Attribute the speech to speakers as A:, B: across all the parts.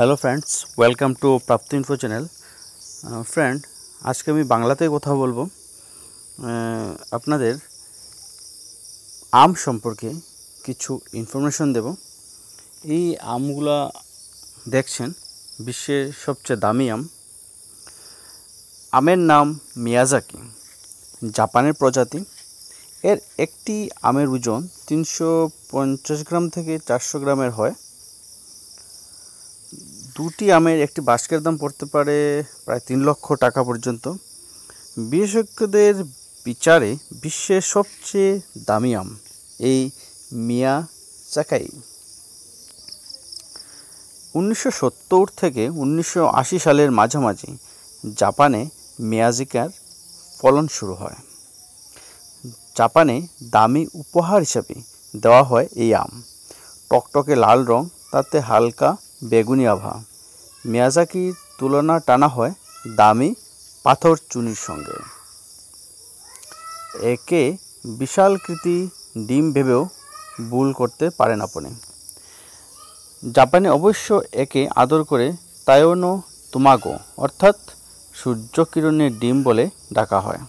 A: hello friends welcome to Prapt info channel friend আজকে আমি বাংলাতে কথা বলবো uh, আপনাদের আম সম্পর্কে কিছু ইনফরমেশন দেব এই আমগুলা দেখছেন বিশ্বের সবচেয়ে দামি আম আমের নাম মিয়াজাকি জাপানের প্রজাতি এর একটি আমের ওজন তিনশো পঞ্চাশ গ্রাম থেকে চারশো গ্রামের হয় দুটি আমের একটি বাস্কের দাম পড়তে পারে প্রায় তিন লক্ষ টাকা পর্যন্ত বিশেষজ্ঞদের বিচারে বিশ্বের সবচেয়ে দামি আম এই মিয়া চাকাই উনিশশো সত্তর থেকে উনিশশো আশি সালের মাঝামাঝি জাপানে মেয়াজিকার ফলন শুরু হয় জাপানে দামি উপহার হিসাবে দেওয়া হয় এই আম টকটকে লাল রং তাতে হালকা বেগুনি আভা মেয়াজাকি তুলনা টানা হয় দামি পাথর চুনির সঙ্গে একে বিশালকৃতি ডিম ভেবেও ভুল করতে পারেন আপনি জাপানে অবশ্য একে আদর করে তায়নো তুমাগো অর্থাৎ সূর্যকিরণের ডিম বলে ডাকা হয়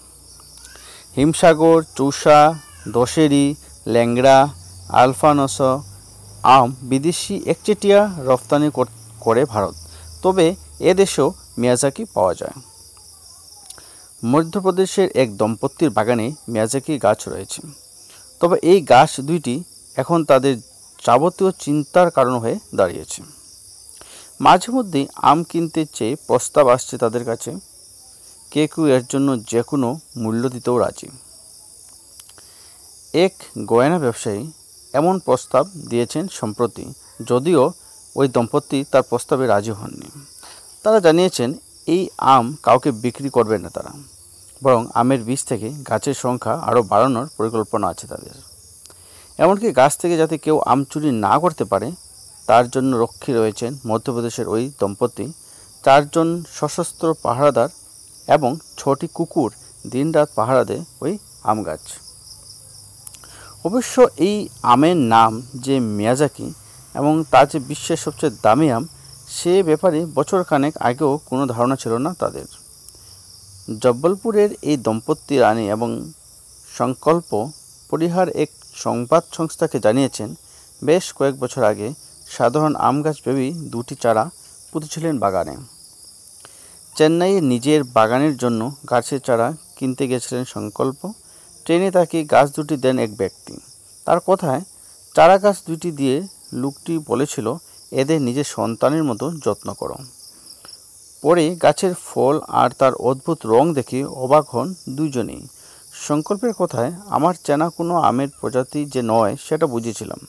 A: হিমসাগর চৌষা দশেরি ল্যাংড়া আলফানস আম বিদেশি একচেটিয়া রফতানি করে ভারত তবে এদেশেও মিয়াজাকি পাওয়া যায় মধ্যপ্রদেশের এক দম্পতির বাগানে মিয়াজাকি গাছ রয়েছে তবে এই গাছ দুইটি এখন তাদের যাবতীয় চিন্তার কারণ হয়ে দাঁড়িয়েছে মাঝে মধ্যেই আম কিনতে চেয়ে প্রস্তাব আসছে তাদের কাছে কে কেউ এর জন্য যে কোনো মূল্য দিতেও রাজি এক গয়না ব্যবসায়ী এমন প্রস্তাব দিয়েছেন সম্প্রতি যদিও ওই দম্পতি তার প্রস্তাবে রাজি হননি তারা জানিয়েছেন এই আম কাউকে বিক্রি করবেন না তারা বরং আমের বীজ থেকে গাছের সংখ্যা আরও বাড়ানোর পরিকল্পনা আছে তাদের এমনকি গাছ থেকে যাতে কেউ আম চুরি না করতে পারে তার জন্য রক্ষী রয়েছেন মধ্যপ্রদেশের ওই দম্পতি চারজন সশস্ত্র পাহারাদার এবং ছটি কুকুর দিনরাত পাহারা দেয় ওই আম গাছ অবশ্য এই আমের নাম যে মিয়াজাকি এবং তা যে বিশ্বের সবচেয়ে দামি আম সে ব্যাপারে বছর খানেক আগেও কোনো ধারণা ছিল না তাদের জব্বলপুরের এই দম্পতি রানী এবং সংকল্প পরিহার এক সংবাদ সংস্থাকে জানিয়েছেন বেশ কয়েক বছর আগে সাধারণ আম গাছ ভেবে দুটি চারা পুঁতেছিলেন বাগানে চেন্নাইয়ের নিজের বাগানের জন্য গাছের চারা কিনতে গেছিলেন সংকল্প ট্রেনে তাকে গাছ দুটি দেন এক ব্যক্তি তার কথায় চারা গাছ দুটি দিয়ে লোকটি বলেছিল এদের নিজের সন্তানের মতো যত্ন করো পরে গাছের ফল আর তার অদ্ভুত রং দেখে অবাক হন দুজনেই সংকল্পের কথায় আমার চেনা কোনো আমের প্রজাতি যে নয় সেটা বুঝেছিলাম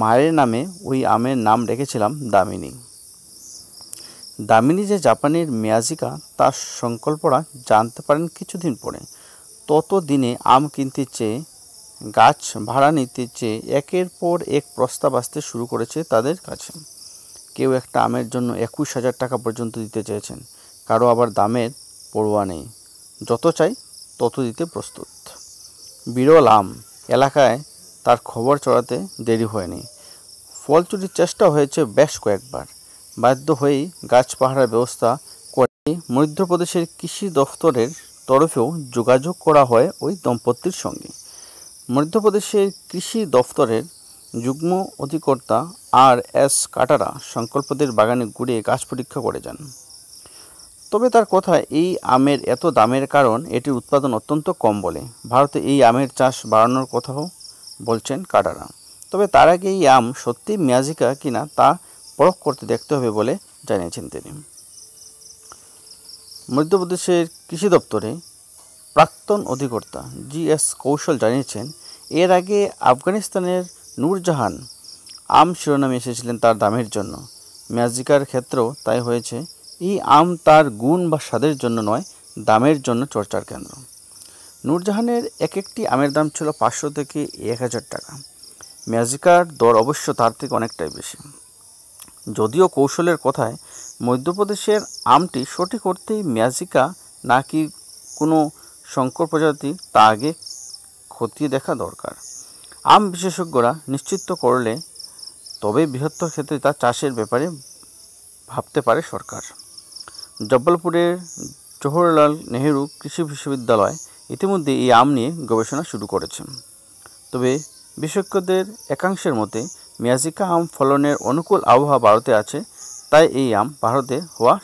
A: মায়ের নামে ওই আমের নাম রেখেছিলাম দামিনী দামিনী যে জাপানের মিয়াজিকা তার সংকল্পরা জানতে পারেন কিছুদিন পরে ততদিনে আম কিনতে চেয়ে গাছ ভাড়া নিতে চেয়ে একের পর এক প্রস্তাব আসতে শুরু করেছে তাদের কাছে কেউ একটা আমের জন্য একুশ হাজার টাকা পর্যন্ত দিতে চেয়েছেন কারো আবার দামের পড়ুয়া নেই যত চাই তত দিতে প্রস্তুত বিরল আম এলাকায় তার খবর চড়াতে দেরি হয়নি ফল চুরির চেষ্টা হয়েছে বেশ কয়েকবার বাধ্য হয়েই গাছ পাহারার ব্যবস্থা করে মধ্যপ্রদেশের কৃষি দফতরের তরফেও যোগাযোগ করা হয় ওই দম্পতির সঙ্গে মধ্যপ্রদেশের কৃষি দফতরের যুগ্ম অধিকর্তা আর এস কাটারা সংকল্পদের বাগানে ঘুরে গাছ পরীক্ষা করে যান তবে তার কথা এই আমের এত দামের কারণ এটির উৎপাদন অত্যন্ত কম বলে ভারতে এই আমের চাষ বাড়ানোর কথাও বলছেন কাটারা তবে তার আগে এই আম সত্যি মিয়াজিকা কিনা তা পরখ করতে দেখতে হবে বলে জানিয়েছেন তিনি মধ্যপ্রদেশের কৃষি দপ্তরে প্রাক্তন অধিকর্তা জি এস কৌশল জানিয়েছেন এর আগে আফগানিস্তানের নূরজাহান আম শিরোনামে এসেছিলেন তার দামের জন্য ম্যাজিকার ক্ষেত্রেও তাই হয়েছে এই আম তার গুণ বা স্বাদের জন্য নয় দামের জন্য চর্চার কেন্দ্র নূরজাহানের এক একটি আমের দাম ছিল পাঁচশো থেকে এক হাজার টাকা ম্যাজিকার দর অবশ্য তার থেকে অনেকটাই বেশি যদিও কৌশলের কথায় মধ্যপ্রদেশের আমটি সঠিক করতেই ম্যাজিকা নাকি কোনো শঙ্কর প্রজাতি তা আগে ক্ষতি দেখা দরকার আম বিশেষজ্ঞরা নিশ্চিত করলে তবে বৃহত্তর ক্ষেত্রে তা চাষের ব্যাপারে ভাবতে পারে সরকার জব্বলপুরের জওহরলাল নেহেরু কৃষি বিশ্ববিদ্যালয় ইতিমধ্যে এই আম নিয়ে গবেষণা শুরু করেছে তবে বিশেষজ্ঞদের একাংশের মতে মিয়াজিকা আম ফলনের অনুকূল আবহাওয়া ভারতে আছে তাই এই আম ভারতে হওয়া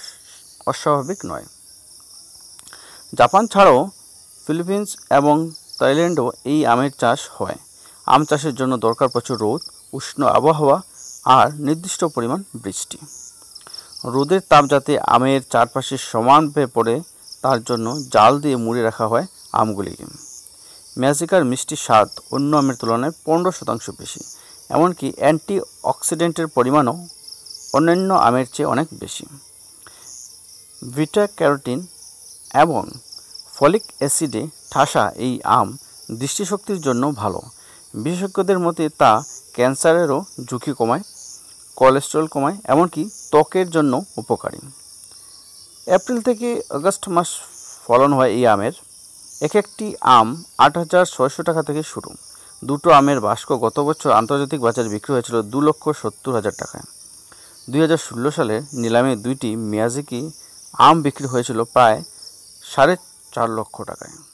A: অস্বাভাবিক নয় জাপান ছাড়াও ফিলিপিন্স এবং থাইল্যান্ডও এই আমের চাষ হয় আম চাষের জন্য দরকার প্রচুর রোদ উষ্ণ আবহাওয়া আর নির্দিষ্ট পরিমাণ বৃষ্টি রোদের তাপ যাতে আমের চারপাশে সমান হয়ে পড়ে তার জন্য জাল দিয়ে মুড়ে রাখা হয় আমগুলিকে ম্যাজিকার মিষ্টি স্বাদ অন্য আমের তুলনায় পনেরো শতাংশ বেশি এমনকি অ্যান্টি অক্সিডেন্টের পরিমাণও অন্যান্য আমের চেয়ে অনেক বেশি ভিটা ক্যারোটিন এবং ফলিক অ্যাসিডে ঠাসা এই আম দৃষ্টিশক্তির জন্য ভালো বিশেষজ্ঞদের মতে তা ক্যান্সারেরও ঝুঁকি কমায় কোলেস্ট্রল কমায় এমনকি ত্বকের জন্য উপকারী এপ্রিল থেকে আগস্ট মাস ফলন হয় এই আমের এক একটি আম আট হাজার ছয়শো টাকা থেকে শুরু দুটো আমের বাস্ক গত বছর আন্তর্জাতিক বাজারে বিক্রি হয়েছিল দু লক্ষ সত্তর হাজার টাকায় দুই হাজার ষোলো সালে নিলামে দুইটি মিয়াজিকি আম বিক্রি হয়েছিল প্রায় সাড়ে চার লক্ষ টাকায়